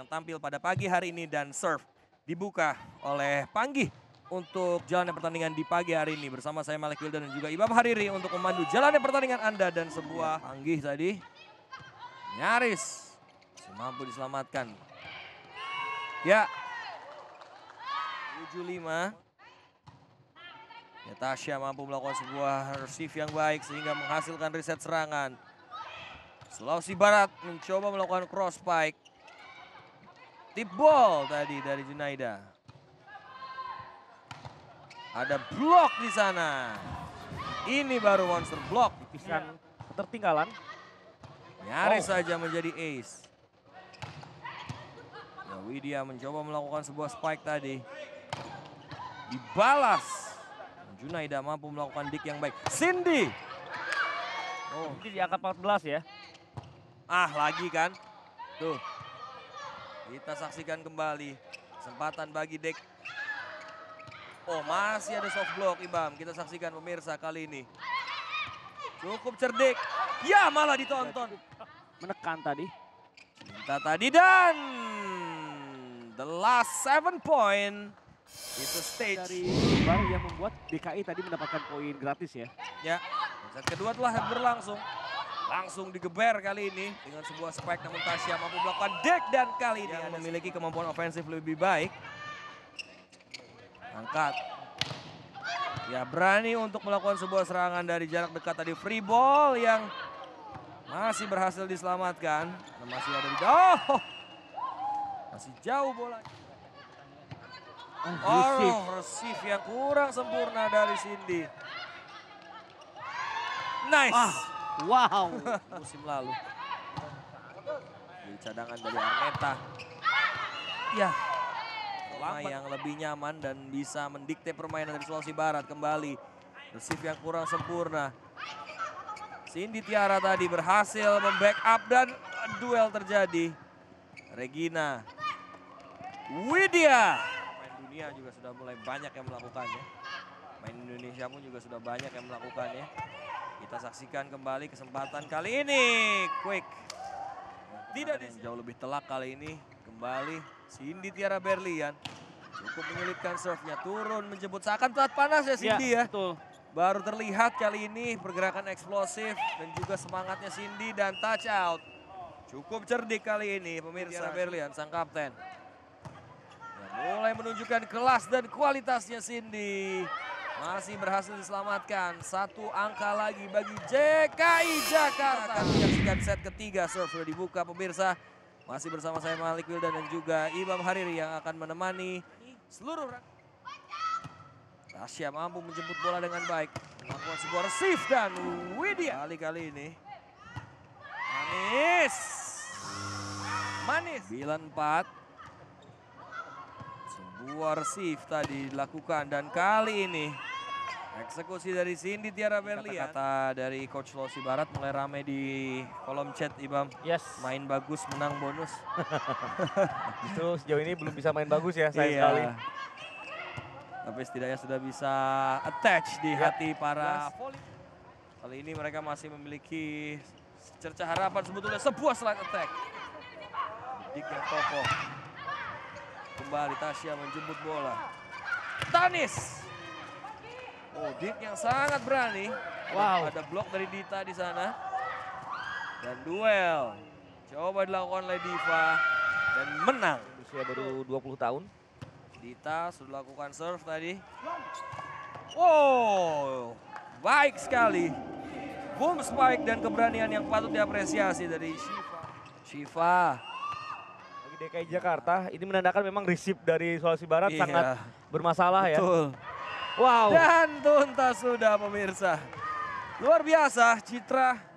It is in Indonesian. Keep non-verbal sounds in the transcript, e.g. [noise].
yang tampil pada pagi hari ini dan serve dibuka oleh Panggi untuk jalannya pertandingan di pagi hari ini bersama saya Malik Wildan dan juga Ibab Hariri untuk memandu jalannya pertandingan Anda dan sebuah Panggi tadi nyaris mampu diselamatkan. Ya. 75. Ya Tasya mampu melakukan sebuah receive yang baik sehingga menghasilkan riset serangan. Sulawesi Barat mencoba melakukan cross spike. Tip ball tadi dari Junaida. Ada blok di sana. Ini baru monster block. Dipisahkan ketertinggalan. Nyaris oh. saja menjadi ace. Ya, Widya mencoba melakukan sebuah spike tadi. Dibalas. Junaida mampu melakukan dik yang baik. Cindy. Oh. Cindy angka 14 ya. Ah lagi kan. Tuh. Kita saksikan kembali kesempatan bagi Dek. Oh masih ada soft block Ibam. Kita saksikan pemirsa kali ini. Cukup cerdik. Ya malah ditonton. Menekan tadi. Minta tadi dan the last seven point itu stage. Dari baru yang membuat DKI tadi mendapatkan poin gratis ya. Ya. Set kedua telah berlangsung. Langsung digeber kali ini dengan sebuah spike namun Tasya mampu melakukan deck dan kali ini yang memiliki kemampuan ofensif lebih baik. Angkat. Ya berani untuk melakukan sebuah serangan dari jarak dekat tadi free ball yang masih berhasil diselamatkan. Masih ada di oh, masih jauh bola. Oh, receive yang kurang sempurna dari Cindy. Nice. Ah. Wow, [laughs] musim lalu. Di cadangan dari Arneta. Ya, Lama yang lebih nyaman dan bisa mendikte permainan dari Sulawesi Barat kembali. Resif yang kurang sempurna. Cindy Tiara tadi berhasil membackup dan duel terjadi. Regina. Widya. Main dunia juga sudah mulai banyak yang melakukannya. Main Indonesia pun juga sudah banyak yang melakukannya saksikan kembali kesempatan kali ini. Quick. Tidak yang jauh lebih telak kali ini. Kembali Cindy Tiara Berlian. Cukup menyulitkan serve-nya. Turun menjemput. Seakan telat panas ya Cindy ya. ya. Betul. Baru terlihat kali ini pergerakan eksplosif dan juga semangatnya Cindy dan touch out. Cukup cerdik kali ini pemirsa Tiara Berlian sang kapten. Dan ya, mulai menunjukkan kelas dan kualitasnya Cindy. Masih berhasil diselamatkan. Satu angka lagi bagi JKI Jakarta. Menyaksikan set ketiga serve sudah dibuka pemirsa. Masih bersama saya Malik Wildan dan juga Imam Hariri yang akan menemani seluruh rakyat Tasya mampu menjemput bola dengan baik. Melakukan sebuah receive dan Widya. Kali-kali ini. Manis. Manis. 94. Sebuah receive tadi dilakukan dan kali ini Eksekusi dari Cindy Tiara Berlian. Kata, Kata dari Coach Losi Barat mulai rame di kolom chat Ibam. Yes. Main bagus menang bonus. Justru [laughs] sejauh ini belum bisa main bagus ya saya iya. sekali. Tapi setidaknya sudah bisa attach di yeah. hati para yes. Kali ini mereka masih memiliki cerca harapan sebetulnya sebuah slide attack. di Toko. Kembali Tasya menjemput bola. Tanis Dik yang sangat berani. Wow. Ada blok dari Dita di sana. Dan duel. Coba dilakukan oleh Diva dan menang. Usia baru 20 tahun. Dita sudah lakukan serve tadi. Wow, baik sekali. Boom spike dan keberanian yang patut diapresiasi dari Shiva. Shiva. Bagi DKI Jakarta, ini menandakan memang resip dari Sulawesi Barat iya. sangat bermasalah ya. Betul. ya. Wow. Dan tuntas sudah pemirsa. Luar biasa Citra